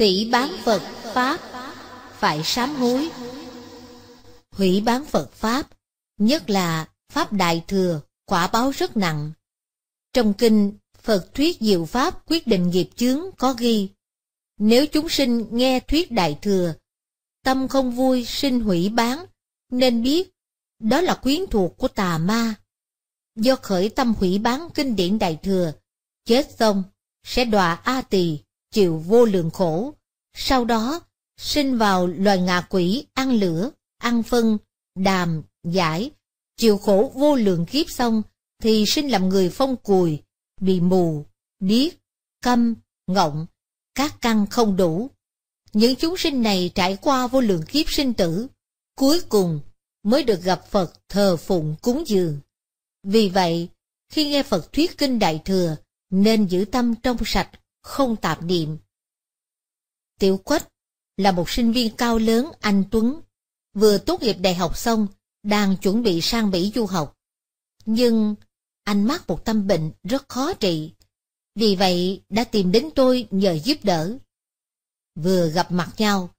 Phỉ bán Phật Pháp Phải sám hối Hủy bán Phật Pháp Nhất là Pháp Đại Thừa Quả báo rất nặng Trong kinh Phật thuyết diệu Pháp quyết định nghiệp chướng có ghi Nếu chúng sinh nghe thuyết Đại Thừa Tâm không vui sinh hủy bán Nên biết Đó là quyến thuộc của tà ma Do khởi tâm hủy bán kinh điển Đại Thừa Chết xong sẽ đọa A Tỳ chịu vô lượng khổ, sau đó sinh vào loài ngạ quỷ ăn lửa, ăn phân, đàm, giải, chịu khổ vô lượng kiếp xong thì sinh làm người phong cùi, bị mù, điếc, câm, ngọng, các căn không đủ. Những chúng sinh này trải qua vô lượng kiếp sinh tử, cuối cùng mới được gặp Phật thờ phụng cúng dường. Vì vậy, khi nghe Phật thuyết kinh Đại Thừa, nên giữ tâm trong sạch không tạp niệm. Tiểu Quách là một sinh viên cao lớn anh Tuấn, vừa tốt nghiệp đại học xong, đang chuẩn bị sang Mỹ du học. Nhưng anh mắc một tâm bệnh rất khó trị, vì vậy đã tìm đến tôi nhờ giúp đỡ. Vừa gặp mặt nhau,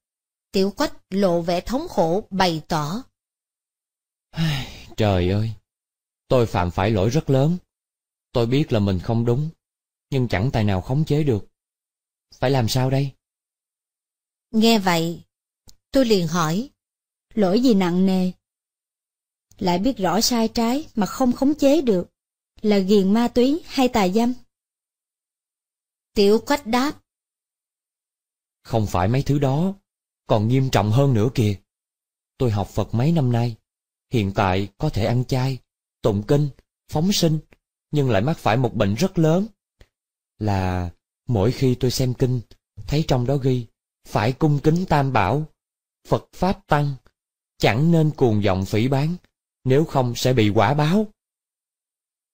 Tiểu Quách lộ vẻ thống khổ bày tỏ. Trời ơi, tôi phạm phải lỗi rất lớn. Tôi biết là mình không đúng, nhưng chẳng tài nào khống chế được. Phải làm sao đây? Nghe vậy, tôi liền hỏi, lỗi gì nặng nề? Lại biết rõ sai trái mà không khống chế được, là ghiền ma túy hay tài dâm? Tiểu quách đáp. Không phải mấy thứ đó, còn nghiêm trọng hơn nữa kìa. Tôi học Phật mấy năm nay, hiện tại có thể ăn chay, tụng kinh, phóng sinh, nhưng lại mắc phải một bệnh rất lớn là mỗi khi tôi xem kinh, thấy trong đó ghi, phải cung kính tam bảo, Phật Pháp Tăng, chẳng nên cuồng vọng phỉ bán, nếu không sẽ bị quả báo.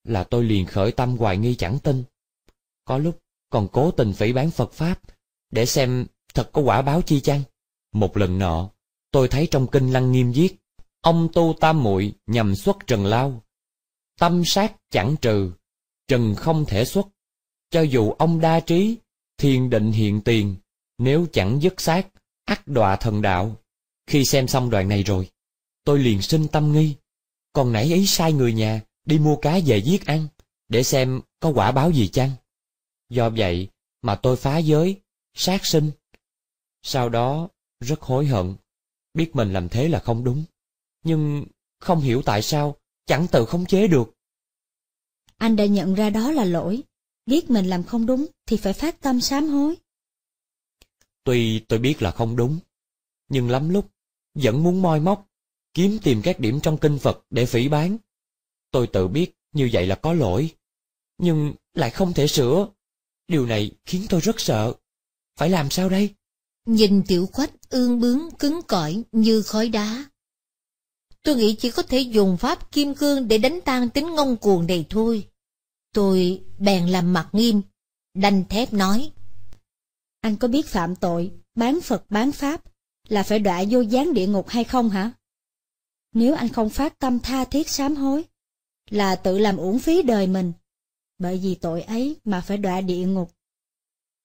Là tôi liền khởi tâm hoài nghi chẳng tin. Có lúc còn cố tình phỉ bán Phật Pháp, để xem thật có quả báo chi chăng. Một lần nọ, tôi thấy trong kinh lăng nghiêm viết, ông tu tam muội nhằm xuất trần lao. Tâm sát chẳng trừ, trần không thể xuất. Cho dù ông đa trí, thiên định hiện tiền, nếu chẳng dứt xác, ắt đọa thần đạo. Khi xem xong đoạn này rồi, tôi liền sinh tâm nghi. Còn nãy ấy sai người nhà, đi mua cá về giết ăn, để xem có quả báo gì chăng. Do vậy mà tôi phá giới, sát sinh. Sau đó, rất hối hận, biết mình làm thế là không đúng. Nhưng không hiểu tại sao, chẳng tự khống chế được. Anh đã nhận ra đó là lỗi, biết mình làm không đúng thì phải phát tâm sám hối. Tuy tôi biết là không đúng, nhưng lắm lúc vẫn muốn moi móc, kiếm tìm các điểm trong kinh Phật để phỉ bán. Tôi tự biết như vậy là có lỗi, nhưng lại không thể sửa. Điều này khiến tôi rất sợ. Phải làm sao đây? Nhìn tiểu khoách ương bướng cứng cỏi như khói đá. Tôi nghĩ chỉ có thể dùng pháp kim cương để đánh tan tính ngông cuồng này thôi. Tôi bèn làm mặt nghiêm, đanh thép nói. Anh có biết phạm tội, bán Phật bán Pháp là phải đọa vô gián địa ngục hay không hả? Nếu anh không phát tâm tha thiết sám hối, là tự làm uổng phí đời mình, bởi vì tội ấy mà phải đọa địa ngục.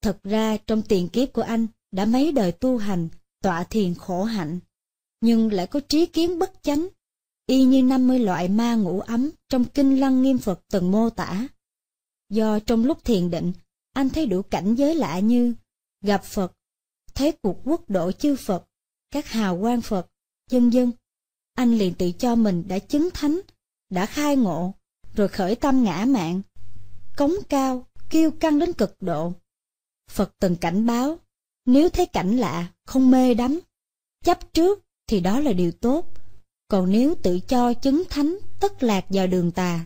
Thật ra trong tiền kiếp của anh đã mấy đời tu hành, tọa thiền khổ hạnh, nhưng lại có trí kiến bất chánh, y như 50 loại ma ngũ ấm trong kinh lăng nghiêm Phật từng mô tả do trong lúc thiền định, anh thấy đủ cảnh giới lạ như gặp Phật, thấy cuộc quốc độ chư Phật, các hào quang Phật, dân dân. Anh liền tự cho mình đã chứng thánh, đã khai ngộ, rồi khởi tâm ngã mạng, cống cao, kiêu căng đến cực độ. Phật từng cảnh báo, nếu thấy cảnh lạ, không mê đắm, chấp trước thì đó là điều tốt, còn nếu tự cho chứng thánh tất lạc vào đường tà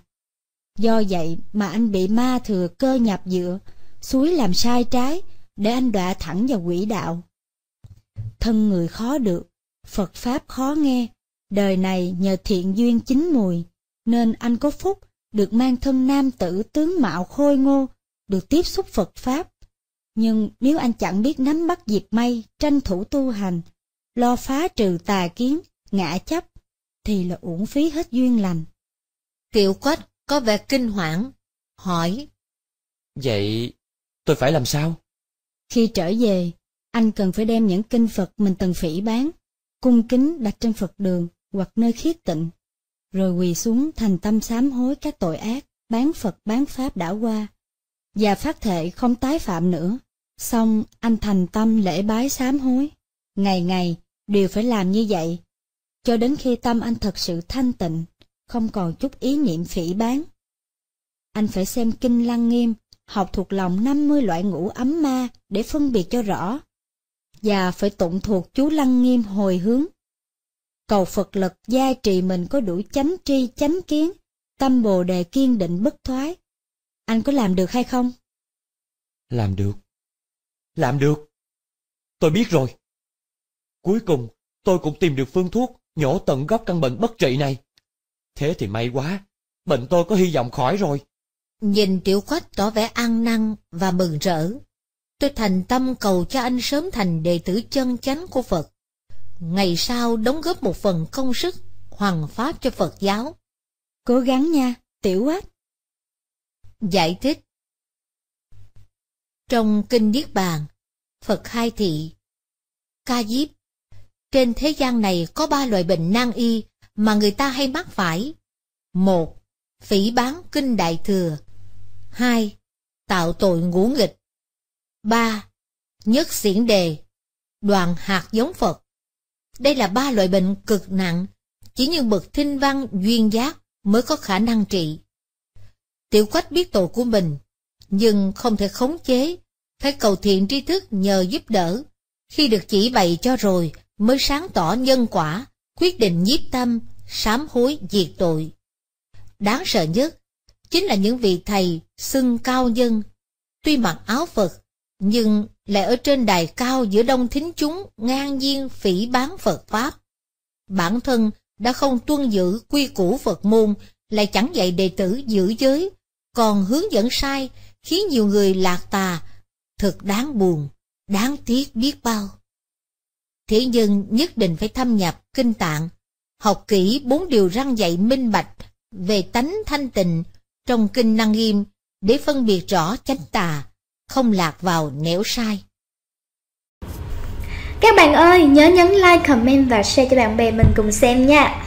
Do vậy mà anh bị ma thừa cơ nhập dựa, suối làm sai trái, để anh đọa thẳng vào quỷ đạo. Thân người khó được, Phật Pháp khó nghe, đời này nhờ thiện duyên chín mùi, nên anh có phúc được mang thân nam tử tướng mạo khôi ngô, được tiếp xúc Phật Pháp. Nhưng nếu anh chẳng biết nắm bắt dịp may, tranh thủ tu hành, lo phá trừ tà kiến, ngã chấp, thì là uổng phí hết duyên lành. Kiệu quách có vẻ kinh hoảng, hỏi. Vậy tôi phải làm sao? Khi trở về, anh cần phải đem những kinh Phật mình từng phỉ bán, cung kính đặt trên Phật đường hoặc nơi khiết tịnh, rồi quỳ xuống thành tâm sám hối các tội ác, bán Phật bán Pháp đã qua, và phát thệ không tái phạm nữa. Xong anh thành tâm lễ bái sám hối, ngày ngày đều phải làm như vậy, cho đến khi tâm anh thật sự thanh tịnh, không còn chút ý niệm phỉ bán. Anh phải xem kinh lăng nghiêm, học thuộc lòng 50 loại ngũ ấm ma để phân biệt cho rõ, và phải tụng thuộc chú lăng nghiêm hồi hướng. Cầu Phật lực gia trì mình có đủ chánh tri chánh kiến, tâm bồ đề kiên định bất thoái. Anh có làm được hay không? Làm được. Làm được. Tôi biết rồi. Cuối cùng, tôi cũng tìm được phương thuốc nhỏ tận gốc căn bệnh bất trị này. Thế thì may quá, bệnh tôi có hy vọng khỏi rồi. Nhìn tiểu quách tỏ vẻ ăn năn và mừng rỡ. Tôi thành tâm cầu cho anh sớm thành đệ tử chân chánh của Phật. Ngày sau đóng góp một phần công sức, hoàn pháp cho Phật giáo. Cố gắng nha, Tiểu Quách. Giải thích Trong Kinh Niết Bàn, Phật Hai Thị, Ca Diếp, trên thế gian này có ba loại bệnh nan y mà người ta hay mắc phải. Một, phỉ bán kinh đại thừa. Hai, tạo tội ngũ nghịch. Ba, nhất xiển đề, đoàn hạt giống Phật. Đây là ba loại bệnh cực nặng, chỉ như bậc thinh văn duyên giác mới có khả năng trị. Tiểu quách biết tội của mình, nhưng không thể khống chế, phải cầu thiện tri thức nhờ giúp đỡ. Khi được chỉ bày cho rồi, mới sáng tỏ nhân quả, quyết định nhiếp tâm, sám hối diệt tội. Đáng sợ nhất, chính là những vị thầy xưng cao nhân, tuy mặc áo Phật, nhưng lại ở trên đài cao giữa đông thính chúng ngang nhiên phỉ bán Phật Pháp. Bản thân đã không tuân giữ quy củ Phật môn, lại chẳng dạy đệ tử giữ giới, còn hướng dẫn sai, khiến nhiều người lạc tà, thật đáng buồn, đáng tiếc biết bao. Thế nhưng nhất định phải thâm nhập kinh tạng, học kỹ bốn điều răng dạy minh bạch về tánh thanh tịnh trong kinh năng nghiêm để phân biệt rõ chánh tà, không lạc vào nẻo sai. Các bạn ơi, nhớ nhấn like, comment và share cho bạn bè mình cùng xem nha.